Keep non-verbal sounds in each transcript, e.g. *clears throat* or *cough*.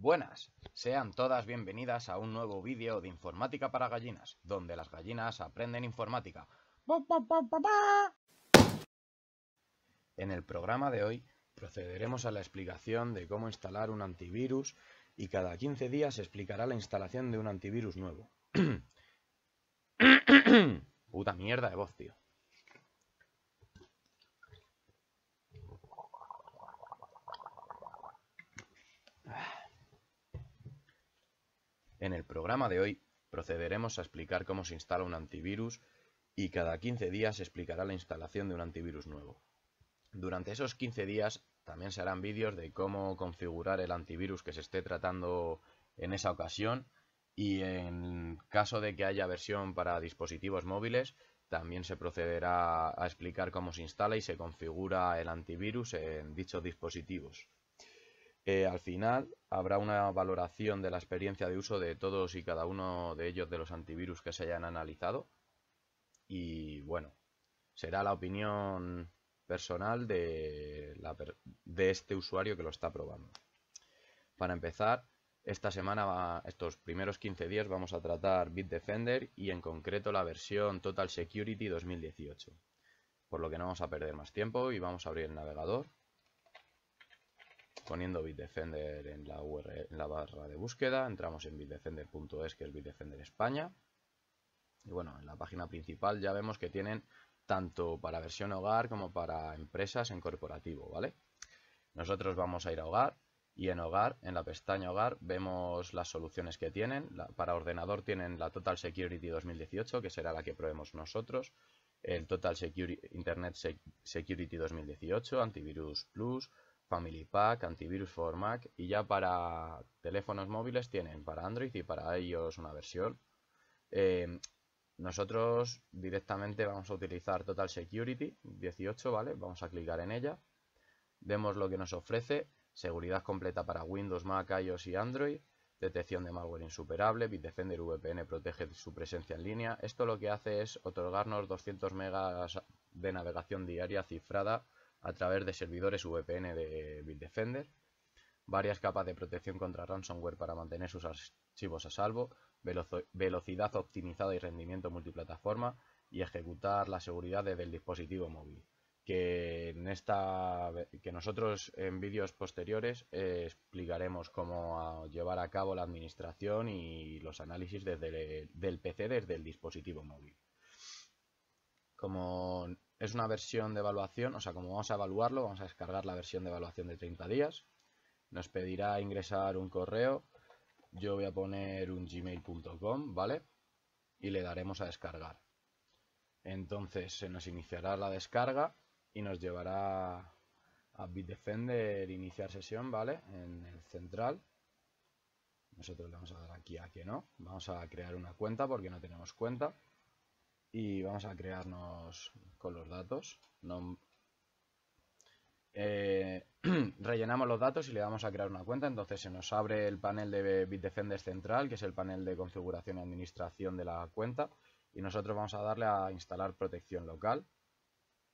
Buenas, sean todas bienvenidas a un nuevo vídeo de informática para gallinas, donde las gallinas aprenden informática. En el programa de hoy procederemos a la explicación de cómo instalar un antivirus y cada 15 días se explicará la instalación de un antivirus nuevo. *clears throat* Puta mierda de voz, tío. En el programa de hoy procederemos a explicar cómo se instala un antivirus y cada 15 días se explicará la instalación de un antivirus nuevo. Durante esos 15 días también se harán vídeos de cómo configurar el antivirus que se esté tratando en esa ocasión y en caso de que haya versión para dispositivos móviles también se procederá a explicar cómo se instala y se configura el antivirus en dichos dispositivos al final habrá una valoración de la experiencia de uso de todos y cada uno de ellos de los antivirus que se hayan analizado. Y bueno, será la opinión personal de, de este usuario que lo está probando. Para empezar, esta semana, estos primeros 15 días, vamos a tratar Bitdefender y en concreto la versión Total Security 2018. Por lo que no vamos a perder más tiempo y vamos a abrir el navegador Poniendo Bitdefender en la, la barra de búsqueda, entramos en bitdefender.es, que es Bitdefender España. Y bueno, en la página principal ya vemos que tienen tanto para versión hogar como para empresas en corporativo, ¿vale? Nosotros vamos a ir a hogar y en hogar, en la pestaña hogar, vemos las soluciones que tienen. para ordenador tienen la Total Security 2018, que será la que probemos nosotros, el Total Security, Internet Security 2018, Antivirus Plus, Family Pack, antivirus for Mac y ya para teléfonos móviles tienen para Android y para ellos una versión. Em, nosotros directamente vamos a utilizar Total Security 18, ¿vale? Vamos a clicar en ella. Vemos lo que nos ofrece. Seguridad completa para Windows, Mac, iOS y Android. Detección de malware insuperable. Bitdefender VPN protege su presencia en línea. Esto lo que hace es otorgarnos 200 megas de navegación diaria cifrada a través de servidores VPN de Defender, varias capas de protección contra ransomware para mantener sus archivos a salvo, velocidad optimizada y rendimiento multiplataforma y ejecutar la seguridad desde el dispositivo móvil. Que, en esta, que nosotros en vídeos posteriores eh, explicaremos cómo llevar a cabo la administración y los análisis del PC desde el dispositivo móvil. Como es una versión de evaluación, o sea, como vamos a evaluarlo, vamos a descargar la versión de evaluación de 30 días. Nos pedirá ingresar un correo. Yo voy a poner un gmail.com, ¿vale? Y le daremos a descargar. Entonces se nos iniciará la descarga y nos llevará a Bitdefender iniciar sesión, ¿vale? En el central. Nosotros le vamos a dar aquí a que no. Vamos a crear una cuenta porque no tenemos cuenta y vamos a crearnos con los datos. Eh, *clears throat* rellenamos los datos y le damos a crear una cuenta. Entonces se nos abre el panel de Bitdefender central, que es el panel de configuración y administración de la cuenta. Y nosotros vamos a darle a instalar protección local.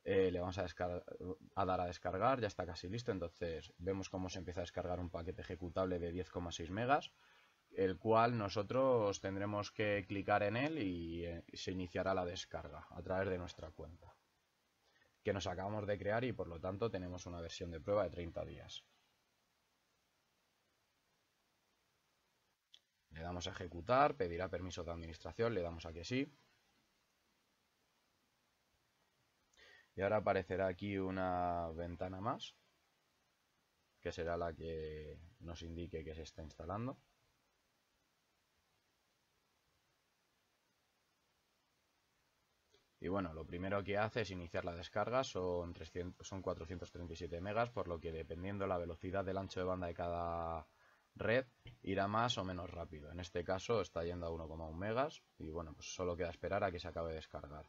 Eh, le vamos a, a, dar a descargar, ya está casi listo. Entonces vemos cómo se empieza a descargar un paquete ejecutable de 10,6 megas el cual nosotros tendremos que clicar en él y eh, se iniciará la descarga a través de nuestra cuenta que nos acabamos de crear y por lo tanto tenemos una versión de prueba de 30 días. Le damos a ejecutar, pedirá permiso de administración, le damos a que sí. Y ahora aparecerá aquí una ventana más, que será la que nos indique que se está instalando. Y bueno, lo primero que hace es iniciar la descarga, son, 300, son 437 megas, por lo que dependiendo la velocidad del ancho de banda de cada red, irá más o menos rápido. En este caso está yendo a 1,1 megas y bueno, pues solo queda esperar a que se acabe de descargar.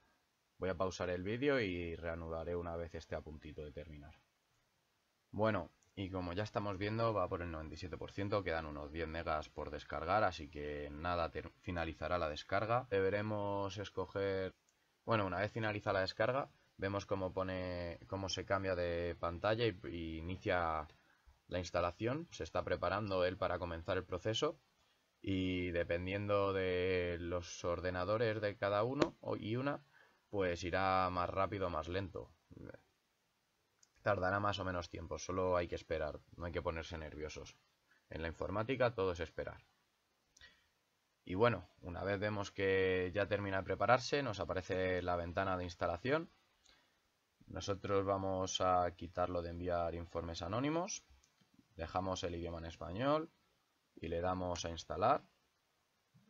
Voy a pausar el vídeo y reanudaré una vez esté a puntito de terminar. Bueno, y como ya estamos viendo, va por el 97%, quedan unos 10 megas por descargar, así que nada, finalizará la descarga. Deberemos escoger bueno, una vez finaliza la descarga, vemos cómo, pone, cómo se cambia de pantalla y, inicia la instalación. Se está preparando él para comenzar el proceso y dependiendo de los ordenadores de cada uno y una, pues irá más rápido o más lento. Tardará más o menos tiempo, solo hay que esperar, no hay que ponerse nerviosos. En la informática todo es esperar. Y bueno, una vez vemos que ya termina de prepararse, nos aparece la ventana de instalación. Nosotros vamos a quitarlo de enviar informes anónimos. Dejamos el idioma en español y le damos a instalar.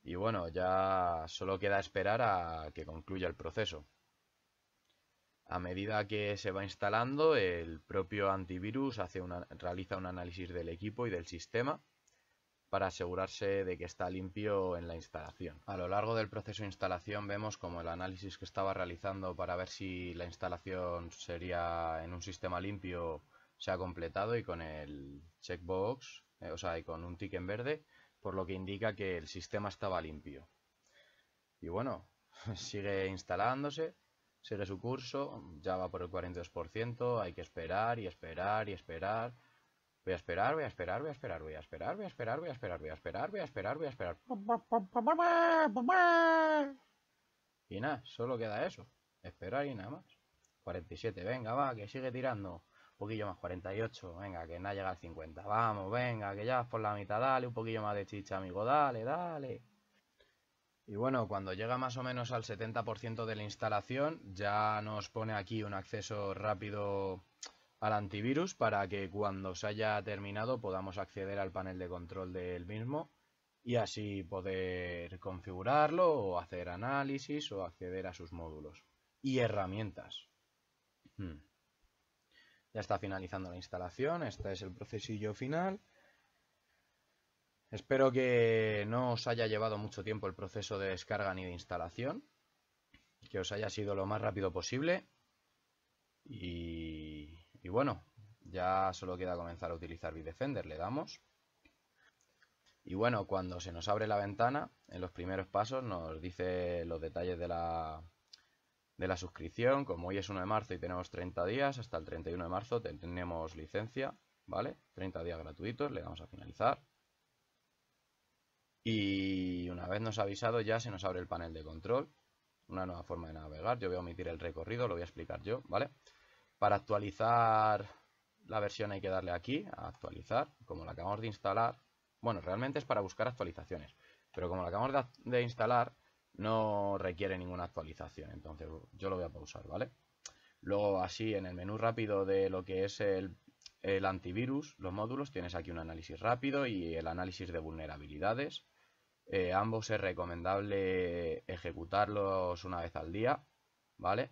Y bueno, ya solo queda esperar a que concluya el proceso. A medida que se va instalando, el propio antivirus realiza un análisis del equipo y del sistema para asegurarse de que está limpio en la instalación. A lo largo del proceso de instalación vemos como el análisis que estaba realizando para ver si la instalación sería en un sistema limpio se ha completado y con el checkbox, eh, o sea, y con un tick en verde, por lo que indica que el sistema estaba limpio. Y bueno, *laughs* sigue instalándose, sigue su curso, ya va por el 42%, hay que esperar y esperar y esperar Voy a esperar, voy a esperar, voy a esperar, voy a esperar, voy a esperar, voy a esperar, voy a esperar, voy a esperar, voy a esperar. Y nada, solo queda eso. Esperar y nada más. 47, venga, va, que sigue tirando. Un poquillo más, 48, venga, que nada llega al 50. Vamos, venga, que ya por la mitad, dale, un poquillo más de chicha, amigo, dale, dale. Y bueno, cuando llega más o menos al 70% de la instalación, ya nos pone aquí un acceso rápido al antivirus para que cuando se haya terminado podamos acceder al panel de control del mismo y así poder configurarlo o hacer análisis o acceder a sus módulos y herramientas. Hmm. Ya está finalizando la instalación, este es el procesillo final. Espero que no os haya llevado mucho tiempo el proceso de descarga ni de instalación, que os haya sido lo más rápido posible y bueno, ya solo queda comenzar a utilizar Bitdefender. Le damos. Y bueno, cuando se nos abre la ventana, en los primeros pasos nos dice los detalles de la, de la suscripción. Como hoy es 1 de marzo y tenemos 30 días, hasta el 31 de marzo tenemos licencia, ¿vale? 30 días gratuitos, le damos a finalizar. Y una vez nos ha avisado ya se nos abre el panel de control. Una nueva forma de navegar, yo voy a omitir el recorrido, lo voy a explicar yo, ¿vale? Para actualizar la versión hay que darle aquí, a actualizar, como la acabamos de instalar. Bueno, realmente es para buscar actualizaciones, pero como la acabamos de, instalar, no requiere ninguna actualización, entonces yo lo voy a pausar, ¿vale? Luego así en el menú rápido de lo que es el, antivirus, los módulos, tienes aquí un análisis rápido y el análisis de vulnerabilidades. Eh, ambos es recomendable ejecutarlos una vez al día, ¿vale?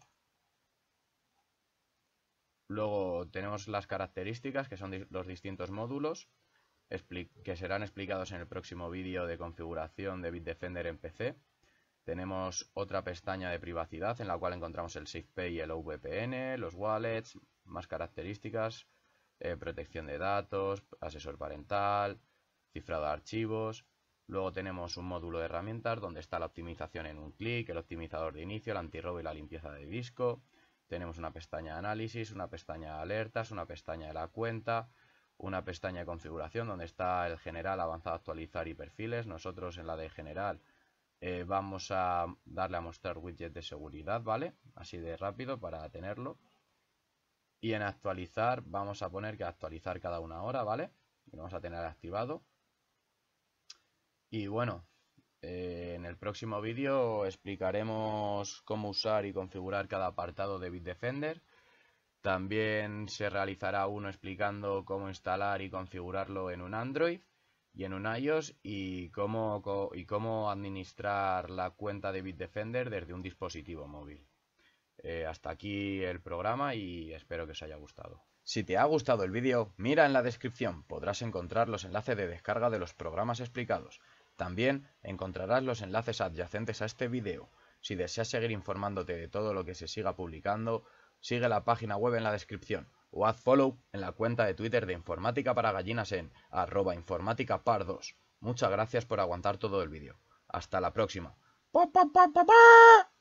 Luego tenemos las características, que son los distintos módulos, que serán explicados en el próximo vídeo de configuración de Bitdefender en PC. Tenemos otra pestaña de privacidad en la cual encontramos el SafePay y el VPN, los wallets, más características, eh, protección de datos, asesor parental, cifrado de archivos. Luego tenemos un módulo de herramientas donde está la optimización en un clic, el optimizador de inicio, el antirrobo y la limpieza de disco. Tenemos una pestaña de análisis, una pestaña de alertas, una pestaña de la cuenta, una pestaña de configuración donde está el general, avanzado, actualizar y perfiles. Nosotros en la de general eh, vamos a darle a mostrar widget de seguridad, ¿vale? Así de rápido para tenerlo. Y en actualizar vamos a poner que actualizar cada una hora, ¿vale? Lo vamos a tener activado. Y bueno, eh, en el próximo vídeo explicaremos cómo usar y configurar cada apartado de Bitdefender. También se realizará uno explicando cómo instalar y configurarlo en un Android y en un iOS y cómo, administrar la cuenta de Bitdefender desde un dispositivo móvil. Eh, hasta aquí el programa y espero que os haya gustado. Si te ha gustado el vídeo, mira en la descripción, podrás encontrar los enlaces de descarga de los programas explicados. También encontrarás los enlaces adyacentes a este vídeo. Si deseas seguir informándote de todo lo que se siga publicando, sigue la página web en la descripción o haz follow en la cuenta de Twitter de Informática para Gallinas en arroba informática par 2. Muchas gracias por aguantar todo el vídeo. Hasta la próxima. ¡Pa,